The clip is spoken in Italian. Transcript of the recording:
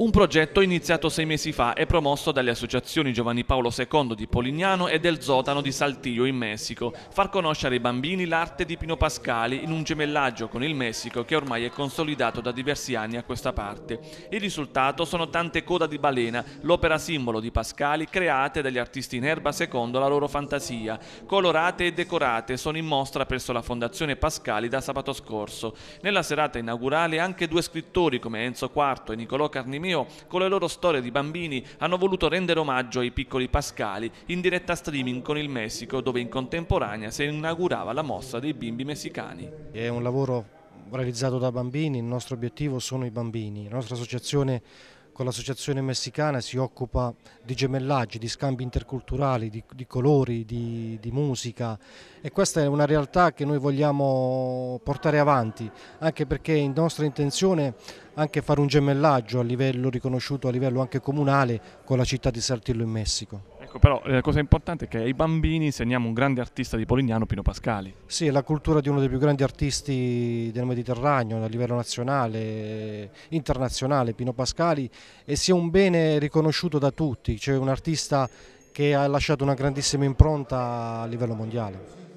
Un progetto iniziato sei mesi fa e promosso dalle associazioni Giovanni Paolo II di Polignano e del Zotano di Saltillo in Messico, far conoscere ai bambini l'arte di Pino Pascali in un gemellaggio con il Messico che ormai è consolidato da diversi anni a questa parte. Il risultato sono tante coda di balena, l'opera simbolo di Pascali create dagli artisti in erba secondo la loro fantasia, colorate e decorate, sono in mostra presso la Fondazione Pascali da sabato scorso. Nella serata inaugurale anche due scrittori come Enzo IV e Nicolò Carnimini Romeo, con le loro storie di bambini, hanno voluto rendere omaggio ai piccoli Pascali in diretta streaming con il Messico, dove in contemporanea si inaugurava la mossa dei bimbi messicani. È un lavoro realizzato da bambini, il nostro obiettivo sono i bambini, la nostra associazione con l'associazione messicana si occupa di gemellaggi, di scambi interculturali, di, di colori, di, di musica e questa è una realtà che noi vogliamo portare avanti anche perché è in nostra intenzione anche fare un gemellaggio a livello riconosciuto a livello anche comunale con la città di Saltillo in Messico. Ecco, però eh, la cosa importante è che ai bambini insegniamo un grande artista di Polignano, Pino Pascali. Sì, è la cultura di uno dei più grandi artisti del Mediterraneo a livello nazionale, internazionale, Pino Pascali, e sia un bene riconosciuto da tutti, cioè un artista che ha lasciato una grandissima impronta a livello mondiale.